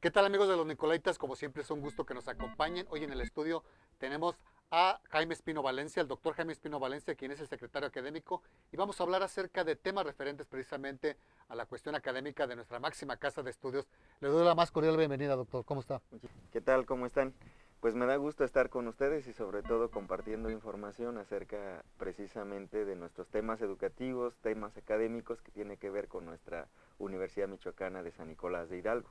¿Qué tal amigos de los Nicolaitas? Como siempre es un gusto que nos acompañen. Hoy en el estudio tenemos a Jaime Espino Valencia, el doctor Jaime Espino Valencia, quien es el secretario académico, y vamos a hablar acerca de temas referentes precisamente a la cuestión académica de nuestra máxima casa de estudios. Le doy la más cordial bienvenida, doctor. ¿Cómo está? ¿Qué tal? ¿Cómo están? Pues me da gusto estar con ustedes y sobre todo compartiendo información acerca precisamente de nuestros temas educativos, temas académicos que tiene que ver con nuestra Universidad Michoacana de San Nicolás de Hidalgo.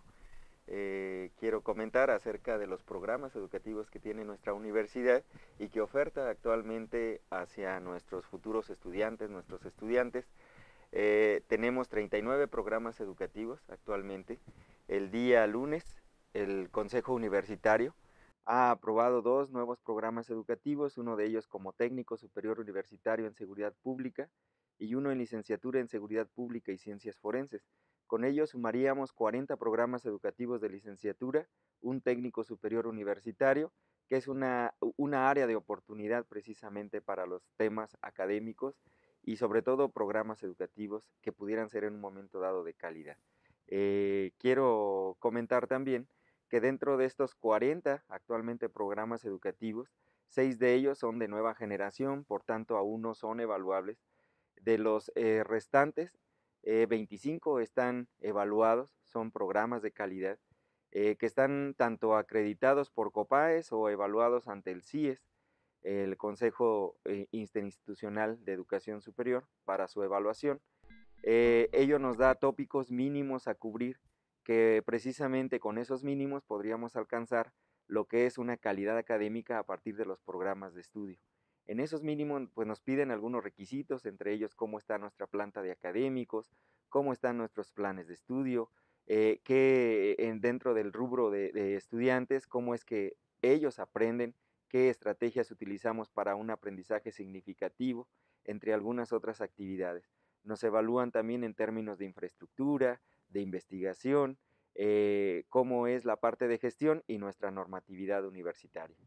Eh, quiero comentar acerca de los programas educativos que tiene nuestra universidad y que oferta actualmente hacia nuestros futuros estudiantes, nuestros estudiantes. Eh, tenemos 39 programas educativos actualmente. El día lunes, el Consejo Universitario ha aprobado dos nuevos programas educativos, uno de ellos como técnico superior universitario en seguridad pública y uno en licenciatura en seguridad pública y ciencias forenses. Con ello sumaríamos 40 programas educativos de licenciatura, un técnico superior universitario, que es una, área de oportunidad precisamente para los temas académicos y sobre todo programas educativos que pudieran ser en un momento dado de calidad. Eh, quiero comentar también que dentro de estos 40 actualmente programas educativos, seis de ellos son de nueva generación, por tanto aún no son evaluables. De los eh, restantes, 25 eh, están evaluados, son programas de calidad eh, que están tanto acreditados por COPAES o evaluados ante el CIES, el Consejo eh, Interinstitucional de Educación Superior, para su evaluación. ello nos da tópicos mínimos a cubrir, que precisamente con esos mínimos podríamos alcanzar lo que es una calidad académica a partir de los programas de estudio. En esos mínimos pues, nos piden algunos requisitos, entre ellos cómo está nuestra planta de académicos, cómo están nuestros planes de estudio, eh, dentro del rubro de, estudiantes, cómo es que ellos aprenden, qué estrategias utilizamos para un aprendizaje significativo, entre algunas otras actividades. Nos evalúan también en términos de infraestructura, de investigación, eh, cómo es la parte de gestión y nuestra normatividad universitaria.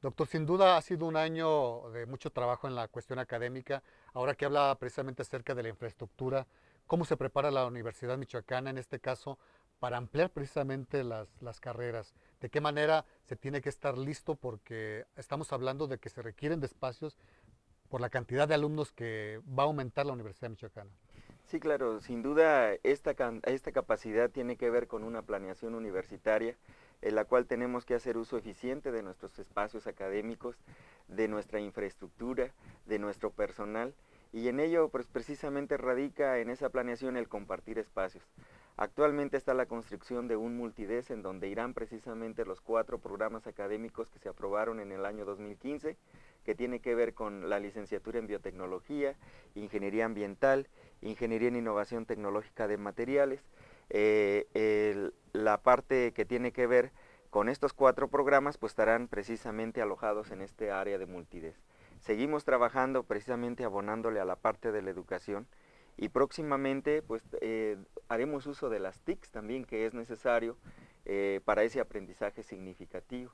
Doctor, sin duda ha sido un año de mucho trabajo en la cuestión académica. Ahora que habla precisamente acerca de la infraestructura, ¿cómo se prepara la Universidad Michoacana en este caso para ampliar precisamente las, carreras? ¿De qué manera se tiene que estar listo? Porque estamos hablando de que se requieren de espacios por la cantidad de alumnos que va a aumentar la Universidad Michoacana. Sí, claro, sin duda esta, esta capacidad tiene que ver con una planeación universitaria en la cual tenemos que hacer uso eficiente de nuestros espacios académicos, de nuestra infraestructura, de nuestro personal, y en ello pues, precisamente radica en esa planeación el compartir espacios. Actualmente está la construcción de un multides en donde irán precisamente los cuatro programas académicos que se aprobaron en el año 2015, que tiene que ver con la licenciatura en biotecnología, ingeniería ambiental, ingeniería en innovación tecnológica de materiales, eh, la parte que tiene que ver con estos cuatro programas pues estarán precisamente alojados en este área de multidez. Seguimos trabajando precisamente abonándole a la parte de la educación y próximamente pues eh, haremos uso de las TICs también que es necesario eh, para ese aprendizaje significativo.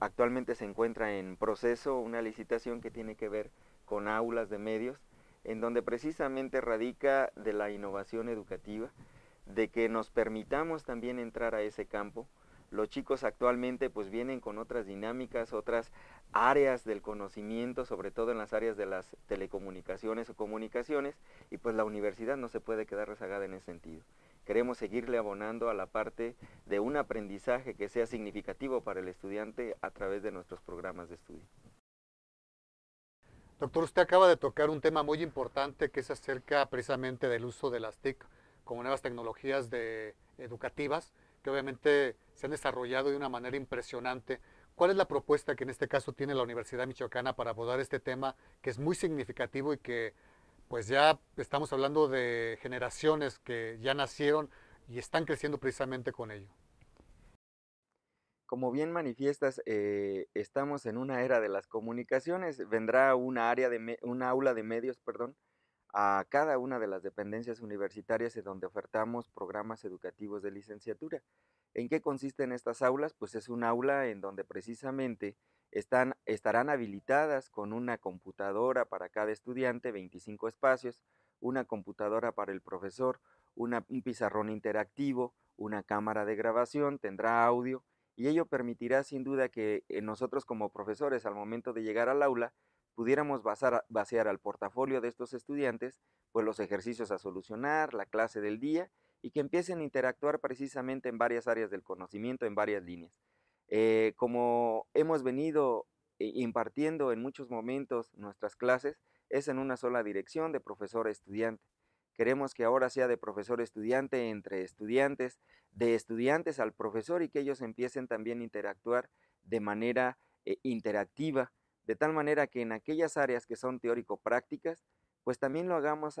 actualmente se encuentra en proceso una licitación que tiene que ver con aulas de medios en donde precisamente radica de la innovación educativa, de que nos permitamos también entrar a ese campo. Los chicos actualmente pues vienen con otras dinámicas, otras áreas del conocimiento, sobre todo en las áreas de las telecomunicaciones o comunicaciones, y pues la universidad no se puede quedar rezagada en ese sentido. Queremos seguirle abonando a la parte de un aprendizaje que sea significativo para el estudiante a través de nuestros programas de estudio. Doctor, usted acaba de tocar un tema muy importante que se acerca precisamente del uso de las TIC como nuevas tecnologías educativas que obviamente se han desarrollado de una manera impresionante. ¿Cuál es la propuesta que en este caso tiene la Universidad Michoacana para abordar este tema que es muy significativo y que pues ya estamos hablando de generaciones que ya nacieron y están creciendo precisamente con ello? Como bien manifiestas, eh, estamos en una era de las comunicaciones. Vendrá una, área de aula de medios perdón, a cada una de las dependencias universitarias en donde ofertamos programas educativos de licenciatura. ¿En qué consisten estas aulas? Pues es un aula en donde precisamente están, estarán habilitadas con una computadora para cada estudiante, 25 espacios, una computadora para el profesor, un pizarrón interactivo, una cámara de grabación, tendrá audio y ello permitirá sin duda que eh, nosotros como profesores al momento de llegar al aula pudiéramos vaciar al portafolio de estos estudiantes pues los ejercicios a solucionar, la clase del día y que empiecen a interactuar precisamente en varias áreas del conocimiento, en varias líneas. Eh, como hemos venido impartiendo en muchos momentos nuestras clases, es en una sola dirección de profesor a estudiante. Queremos que ahora sea de profesor estudiante entre estudiantes, de estudiantes al profesor y que ellos empiecen también a interactuar de manera eh, interactiva, de tal manera que en aquellas áreas que son teórico-prácticas, pues también lo hagamos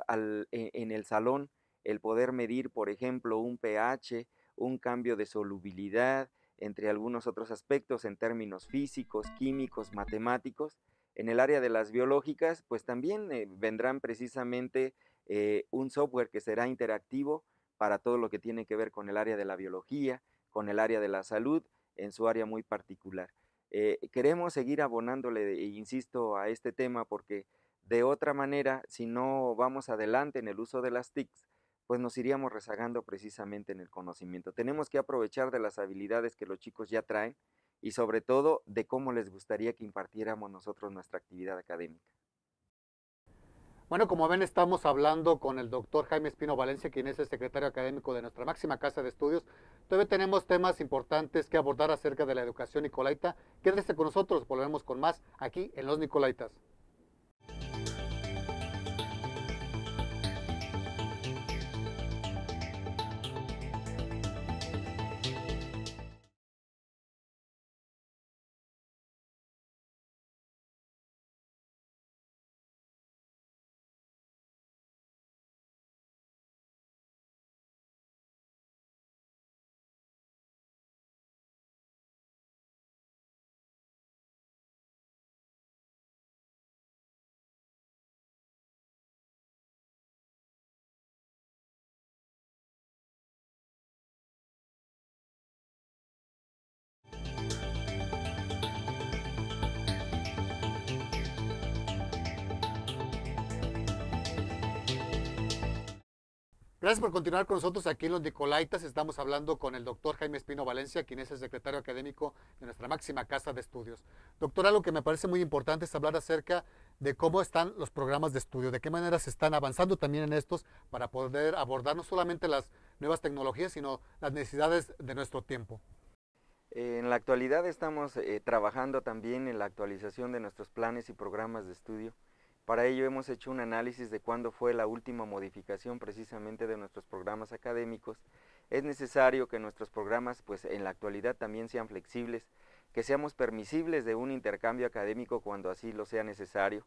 e, en el salón, el poder medir, por ejemplo, un pH, un cambio de solubilidad, entre algunos otros aspectos en términos físicos, químicos, matemáticos. En el área de las biológicas, pues también eh, vendrán precisamente eh, un software que será interactivo para todo lo que tiene que ver con el área de la biología, con el área de la salud, en su área muy particular. Eh, queremos seguir abonándole, e insisto, a este tema porque de otra manera, si no vamos adelante en el uso de las TICs, pues nos iríamos rezagando precisamente en el conocimiento. Tenemos que aprovechar de las habilidades que los chicos ya traen y sobre todo de cómo les gustaría que impartiéramos nosotros nuestra actividad académica. Bueno, como ven, estamos hablando con el doctor Jaime Espino Valencia, quien es el secretario académico de nuestra máxima casa de estudios. Todavía tenemos temas importantes que abordar acerca de la educación nicolaita. Quédese con nosotros, volvemos con más aquí en Los Nicolaitas. Gracias por continuar con nosotros aquí en Los Nicolaitas. Estamos hablando con el doctor Jaime Espino Valencia, quien es el secretario académico de nuestra máxima casa de estudios. Doctora, lo que me parece muy importante es hablar acerca de cómo están los programas de estudio, de qué manera se están avanzando también en estos para poder abordar no solamente las nuevas tecnologías, sino las necesidades de nuestro tiempo. En la actualidad estamos eh, trabajando también en la actualización de nuestros planes y programas de estudio. Para ello hemos hecho un análisis de cuándo fue la última modificación precisamente de nuestros programas académicos. Es necesario que nuestros programas pues en la actualidad también sean flexibles, que seamos permisibles de un intercambio académico cuando así lo sea necesario,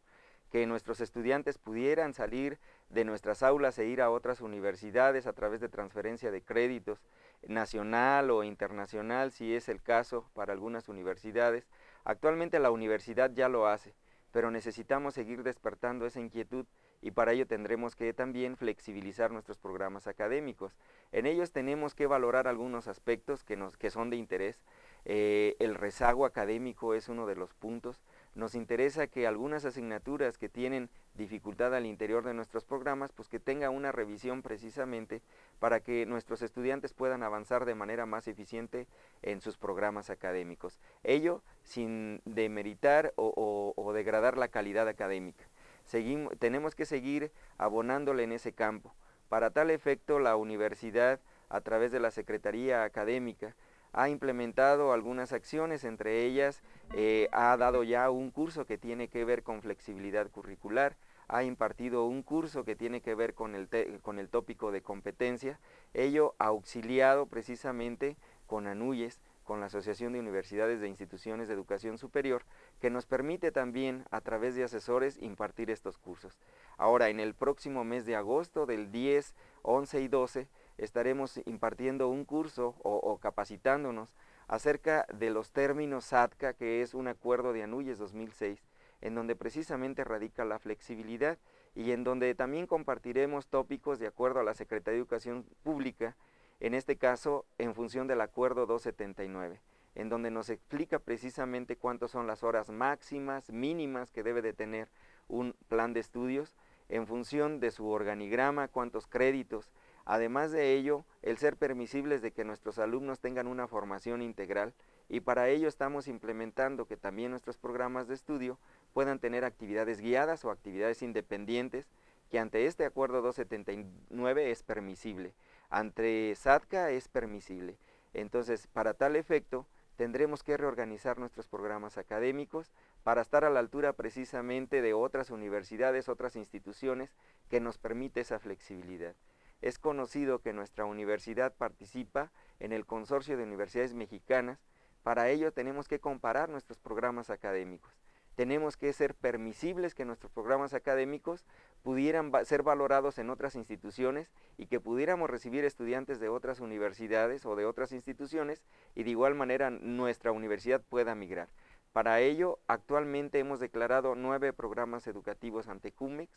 que nuestros estudiantes pudieran salir de nuestras aulas e ir a otras universidades a través de transferencia de créditos nacional o internacional, si es el caso para algunas universidades. Actualmente la universidad ya lo hace pero necesitamos seguir despertando esa inquietud y para ello tendremos que también flexibilizar nuestros programas académicos. En ellos tenemos que valorar algunos aspectos que, son de interés. Eh, el rezago académico es uno de los puntos nos interesa que algunas asignaturas que tienen dificultad al interior de nuestros programas, pues que tenga una revisión precisamente para que nuestros estudiantes puedan avanzar de manera más eficiente en sus programas académicos. Ello sin demeritar o, degradar la calidad académica. Seguimos, tenemos que seguir abonándole en ese campo. Para tal efecto, la universidad, a través de la Secretaría Académica, ha implementado algunas acciones, entre ellas eh, ha dado ya un curso que tiene que ver con flexibilidad curricular, ha impartido un curso que tiene que ver con el, con el tópico de competencia, ello ha auxiliado precisamente con ANUYES, con la Asociación de Universidades de Instituciones de Educación Superior, que nos permite también, a través de asesores, impartir estos cursos. Ahora, en el próximo mes de agosto, del 10, 11 y 12, estaremos impartiendo un curso o, capacitándonos acerca de los términos SATCA, que es un acuerdo de Anuyes 2006, en donde precisamente radica la flexibilidad y en donde también compartiremos tópicos de acuerdo a la Secretaría de Educación Pública, en este caso en función del acuerdo 279, en donde nos explica precisamente cuántas son las horas máximas, mínimas que debe de tener un plan de estudios en función de su organigrama, cuántos créditos, Además de ello, el ser permisibles de que nuestros alumnos tengan una formación integral y para ello estamos implementando que también nuestros programas de estudio puedan tener actividades guiadas o actividades independientes que ante este acuerdo 279 es permisible, ante SATCA es permisible. Entonces, para tal efecto, tendremos que reorganizar nuestros programas académicos para estar a la altura precisamente de otras universidades, otras instituciones que nos permite esa flexibilidad. Es conocido que nuestra universidad participa en el Consorcio de Universidades Mexicanas. Para ello tenemos que comparar nuestros programas académicos. Tenemos que ser permisibles que nuestros programas académicos pudieran ser valorados en otras instituciones y que pudiéramos recibir estudiantes de otras universidades o de otras instituciones y de igual manera nuestra universidad pueda migrar. Para ello, actualmente hemos declarado nueve programas educativos ante CUMEX,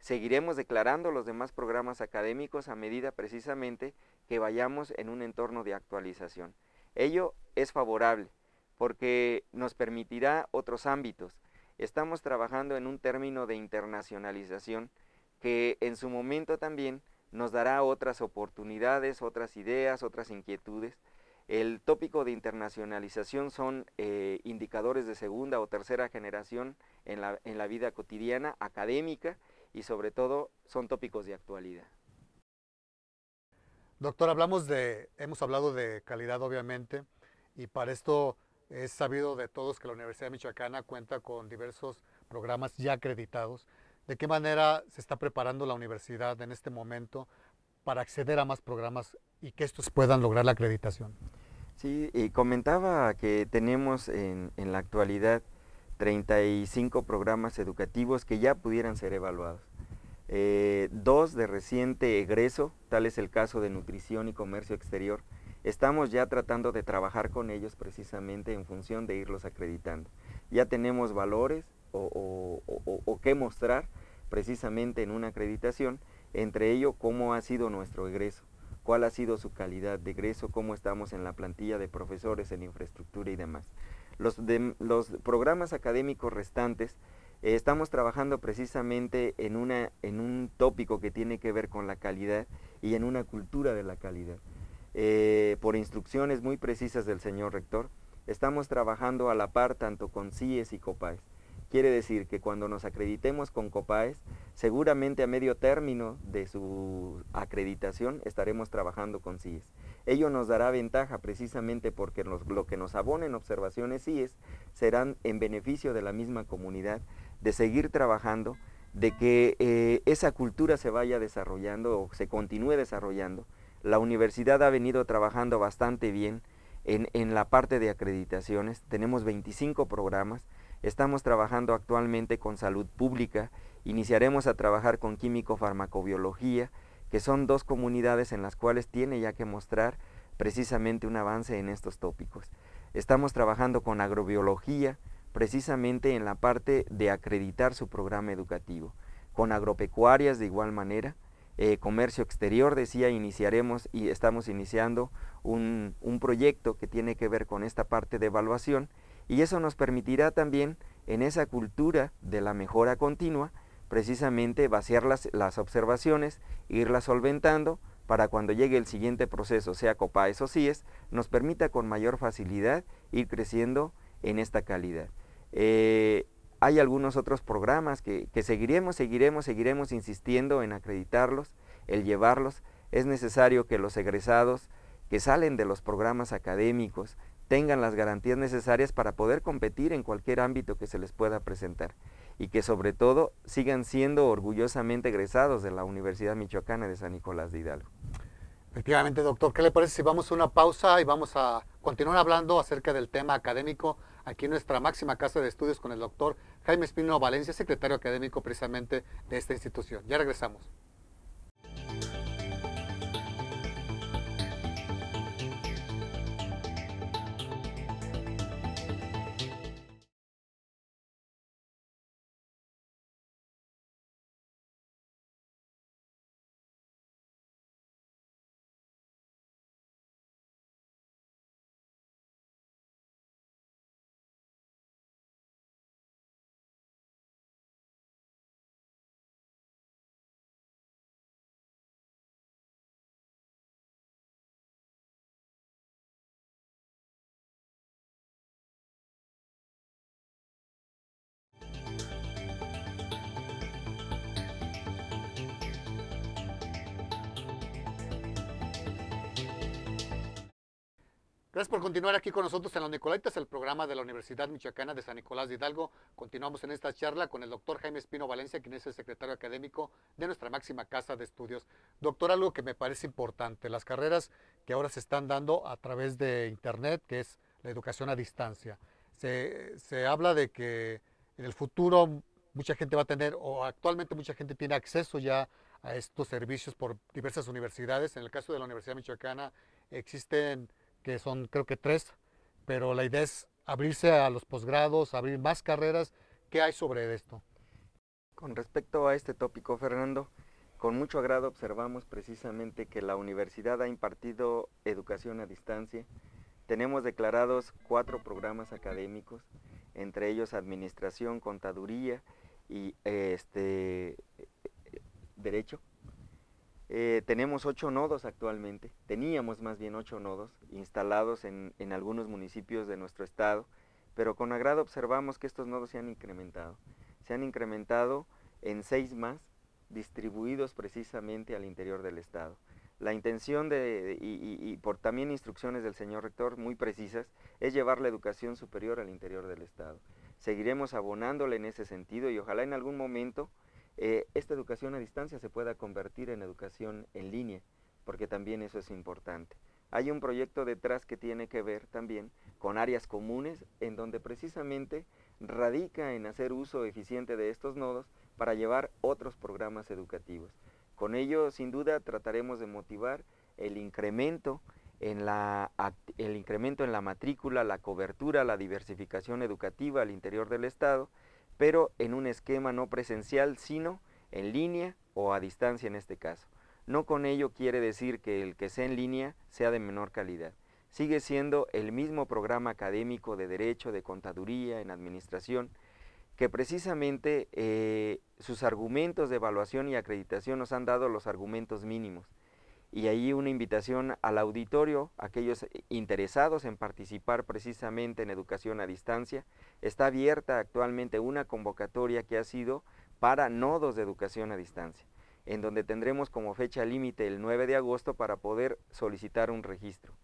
Seguiremos declarando los demás programas académicos a medida precisamente que vayamos en un entorno de actualización. Ello es favorable porque nos permitirá otros ámbitos. Estamos trabajando en un término de internacionalización que en su momento también nos dará otras oportunidades, otras ideas, otras inquietudes. El tópico de internacionalización son eh, indicadores de segunda o tercera generación en la vida cotidiana, académica, y sobre todo son tópicos de actualidad. Doctor, hablamos de, hemos hablado de calidad obviamente y para esto es sabido de todos que la Universidad Michoacana cuenta con diversos programas ya acreditados. ¿De qué manera se está preparando la universidad en este momento para acceder a más programas y que estos puedan lograr la acreditación? Sí, y comentaba que tenemos en la actualidad 35 programas educativos que ya pudieran ser evaluados. Eh, dos de reciente egreso, tal es el caso de nutrición y comercio exterior. Estamos ya tratando de trabajar con ellos precisamente en función de irlos acreditando. Ya tenemos valores o, o qué mostrar precisamente en una acreditación, entre ello cómo ha sido nuestro egreso, cuál ha sido su calidad de egreso, cómo estamos en la plantilla de profesores, en infraestructura y demás. Los, los programas académicos restantes eh, estamos trabajando precisamente en, un tópico que tiene que ver con la calidad y en una cultura de la calidad. Eh, por instrucciones muy precisas del señor rector, estamos trabajando a la par tanto con CIES y COPAES. Quiere decir que cuando nos acreditemos con COPAES, seguramente a medio término de su acreditación estaremos trabajando con CIES. Ello nos dará ventaja precisamente porque lo que nos abonen observaciones es... serán en beneficio de la misma comunidad, de seguir trabajando, de que eh, esa cultura se vaya desarrollando o se continúe desarrollando. La universidad ha venido trabajando bastante bien en, en la parte de acreditaciones. Tenemos 25 programas. Estamos trabajando actualmente con salud pública. Iniciaremos a trabajar con químico-farmacobiología que son dos comunidades en las cuales tiene ya que mostrar precisamente un avance en estos tópicos. Estamos trabajando con agrobiología, precisamente en la parte de acreditar su programa educativo, con agropecuarias de igual manera, eh, comercio exterior, decía, iniciaremos y estamos iniciando un proyecto que tiene que ver con esta parte de evaluación y eso nos permitirá también en esa cultura de la mejora continua, precisamente vaciar las, las observaciones, irlas solventando para cuando llegue el siguiente proceso, sea COPAES o es, nos permita con mayor facilidad ir creciendo en esta calidad. Eh, hay algunos otros programas que, que, seguiremos, seguiremos, seguiremos insistiendo en acreditarlos, el llevarlos. Es necesario que los egresados que salen de los programas académicos, tengan las garantías necesarias para poder competir en cualquier ámbito que se les pueda presentar y que sobre todo sigan siendo orgullosamente egresados de la Universidad Michoacana de San Nicolás de Hidalgo. Efectivamente, doctor, ¿qué le parece si vamos a una pausa y vamos a continuar hablando acerca del tema académico aquí en nuestra máxima casa de estudios con el doctor Jaime Espino Valencia, secretario académico precisamente de esta institución? Ya regresamos. Gracias por continuar aquí con nosotros en Los Nicolaitas, el programa de la Universidad Michoacana de San Nicolás de Hidalgo. Continuamos en esta charla con el doctor Jaime Espino Valencia, quien es el secretario académico de nuestra máxima casa de estudios. Doctor, algo que me parece importante, las carreras que ahora se están dando a través de Internet, que es la educación a distancia. Se, se habla de que en el futuro mucha gente va a tener, o actualmente mucha gente tiene acceso ya a estos servicios por diversas universidades. En el caso de la Universidad Michoacana existen que son creo que tres, pero la idea es abrirse a los posgrados, abrir más carreras. ¿Qué hay sobre esto? Con respecto a este tópico, Fernando, con mucho agrado observamos precisamente que la universidad ha impartido educación a distancia. Tenemos declarados cuatro programas académicos, entre ellos administración, contaduría y este, derecho. Eh, tenemos ocho nodos actualmente, teníamos más bien ocho nodos instalados en, algunos municipios de nuestro estado, pero con agrado observamos que estos nodos se han incrementado. Se han incrementado en seis más, distribuidos precisamente al interior del estado. La intención de, y por también instrucciones del señor rector muy precisas, es llevar la educación superior al interior del estado. Seguiremos abonándole en ese sentido y ojalá en algún momento eh, esta educación a distancia se pueda convertir en educación en línea, porque también eso es importante. Hay un proyecto detrás que tiene que ver también con áreas comunes, en donde precisamente radica en hacer uso eficiente de estos nodos para llevar otros programas educativos. Con ello, sin duda, trataremos de motivar el incremento en la matrícula, la cobertura, la diversificación educativa al interior del Estado, pero en un esquema no presencial, sino en línea o a distancia en este caso. No con ello quiere decir que el que sea en línea sea de menor calidad. Sigue siendo el mismo programa académico de Derecho, de Contaduría, en Administración, que precisamente eh, sus argumentos de evaluación y acreditación nos han dado los argumentos mínimos y ahí una invitación al auditorio, aquellos interesados en participar precisamente en educación a distancia. Está abierta actualmente una convocatoria que ha sido para nodos de educación a distancia, en donde tendremos como fecha límite el 9 de agosto para poder solicitar un registro.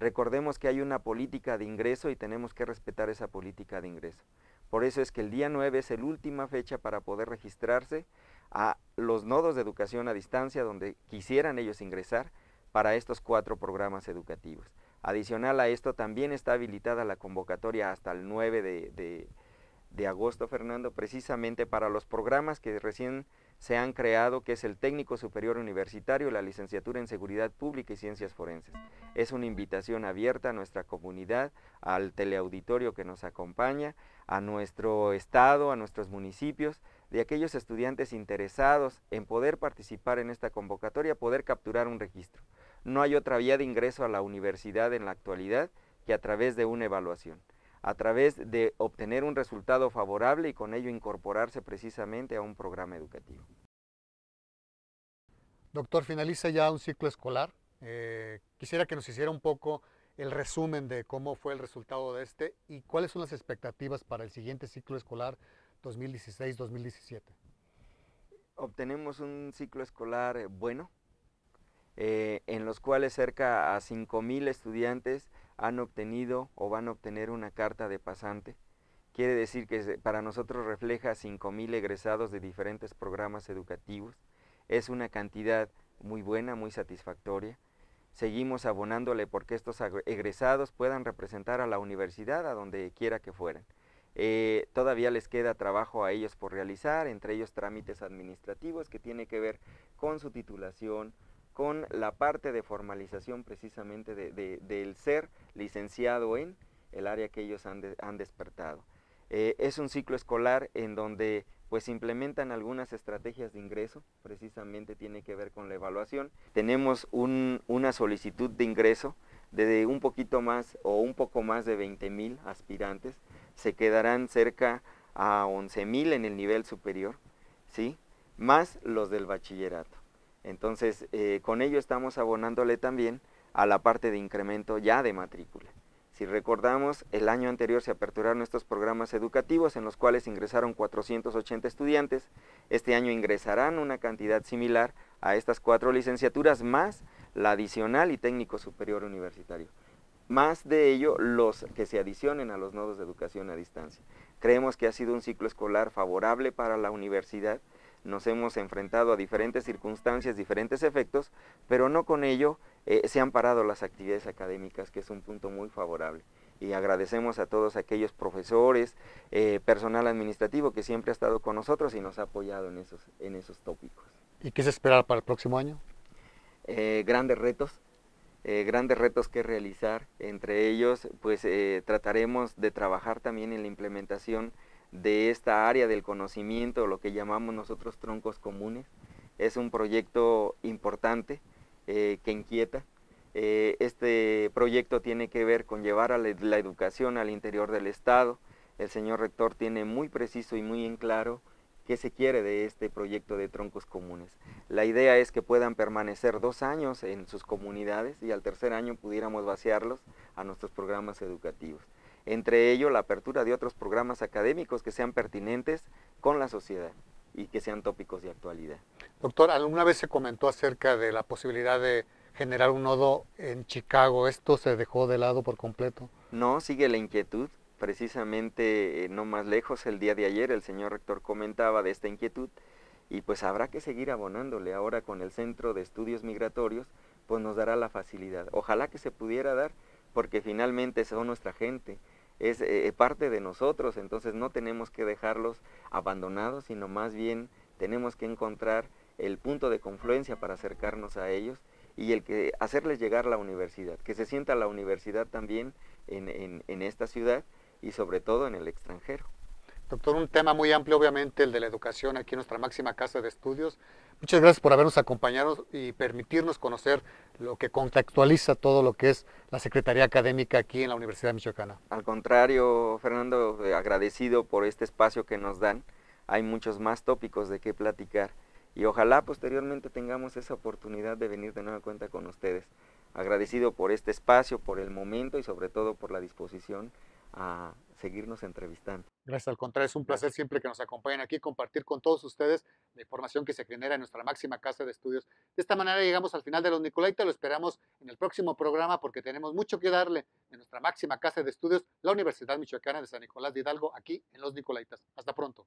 Recordemos que hay una política de ingreso y tenemos que respetar esa política de ingreso. Por eso es que el día 9 es la última fecha para poder registrarse a los nodos de educación a distancia donde quisieran ellos ingresar para estos cuatro programas educativos. Adicional a esto, también está habilitada la convocatoria hasta el 9 de, agosto, Fernando, precisamente para los programas que recién se han creado, que es el técnico superior universitario, la licenciatura en seguridad pública y ciencias forenses. Es una invitación abierta a nuestra comunidad, al teleauditorio que nos acompaña, a nuestro estado, a nuestros municipios, de aquellos estudiantes interesados en poder participar en esta convocatoria, poder capturar un registro. No hay otra vía de ingreso a la universidad en la actualidad que a través de una evaluación, a través de obtener un resultado favorable y con ello incorporarse precisamente a un programa educativo. Doctor, finaliza ya un ciclo escolar. Eh, quisiera que nos hiciera un poco el resumen de cómo fue el resultado de este y cuáles son las expectativas para el siguiente ciclo escolar 2016-2017. Obtenemos un ciclo escolar eh, bueno, eh, en los cuales cerca a 5.000 estudiantes han obtenido o van a obtener una carta de pasante. Quiere decir que para nosotros refleja 5.000 egresados de diferentes programas educativos. Es una cantidad muy buena, muy satisfactoria. Seguimos abonándole porque estos egresados puedan representar a la universidad a donde quiera que fueran. Eh, todavía les queda trabajo a ellos por realizar, entre ellos trámites administrativos que tiene que ver con su titulación, con la parte de formalización precisamente del ser licenciado en el área que ellos han, despertado. Eh, es un ciclo escolar en donde pues implementan algunas estrategias de ingreso, precisamente tiene que ver con la evaluación. Tenemos una solicitud de ingreso de un poquito más o un poco más de 20 mil aspirantes se quedarán cerca a 11.000 en el nivel superior, ¿sí? más los del bachillerato. Entonces, eh, con ello estamos abonándole también a la parte de incremento ya de matrícula. Si recordamos, el año anterior se aperturaron estos programas educativos en los cuales ingresaron 480 estudiantes. Este año ingresarán una cantidad similar a estas cuatro licenciaturas más la adicional y técnico superior universitario más de ello los que se adicionen a los nodos de educación a distancia. Creemos que ha sido un ciclo escolar favorable para la universidad, nos hemos enfrentado a diferentes circunstancias, diferentes efectos, pero no con ello eh, se han parado las actividades académicas, que es un punto muy favorable. Y agradecemos a todos aquellos profesores, eh, personal administrativo que siempre ha estado con nosotros y nos ha apoyado en esos, en esos tópicos. ¿Y qué se espera para el próximo año? Eh, grandes retos, eh, grandes retos que realizar. Entre ellos, pues eh, trataremos de trabajar también en la implementación de esta área del conocimiento, lo que llamamos nosotros troncos comunes. Es un proyecto importante eh, que inquieta. este proyecto tiene que ver con llevar a la educación al interior del Estado. El señor rector tiene muy preciso y muy en claro qué se quiere de este proyecto de troncos comunes. La idea es que puedan permanecer dos años en sus comunidades y al tercer año pudiéramos vaciarlos a nuestros programas educativos. Entre ello, la apertura de otros programas académicos que sean pertinentes con la sociedad y que sean tópicos de actualidad. Doctor, alguna vez se comentó acerca de la posibilidad de generar un nodo en Chicago. ¿Esto se dejó de lado por completo? No, sigue la inquietud precisamente eh, no más lejos el día de ayer el señor rector comentaba de esta inquietud y pues habrá que seguir abonándole ahora con el Centro de Estudios Migratorios, pues nos dará la facilidad. Ojalá que se pudiera dar, porque finalmente son nuestra gente, es eh, parte de nosotros, entonces no tenemos que dejarlos abandonados, sino más bien tenemos que encontrar el punto de confluencia para acercarnos a ellos y el que hacerles llegar la universidad, que se sienta la universidad también en esta ciudad y sobre todo en el extranjero. Doctor, un tema muy amplio, obviamente, el de la educación aquí en nuestra máxima casa de estudios. Muchas gracias por habernos acompañado y permitirnos conocer lo que contextualiza todo lo que es la Secretaría Académica aquí en la Universidad Michoacana. Al contrario, Fernando, eh, agradecido por este espacio que nos dan. Hay muchos más tópicos de qué platicar y ojalá posteriormente tengamos esa oportunidad de venir de nueva cuenta con ustedes. Agradecido por este espacio, por el momento y sobre todo por la disposición a seguirnos entrevistando. Gracias, al contrario, es un placer siempre que nos acompañen aquí, compartir con todos ustedes la información que se genera en nuestra máxima casa de estudios. De esta manera llegamos al final de los Nicolaitas, lo esperamos en el próximo programa porque tenemos mucho que darle en nuestra máxima casa de estudios, la Universidad Michoacana de San Nicolás de Hidalgo, aquí en Los Nicolaitas. Hasta pronto.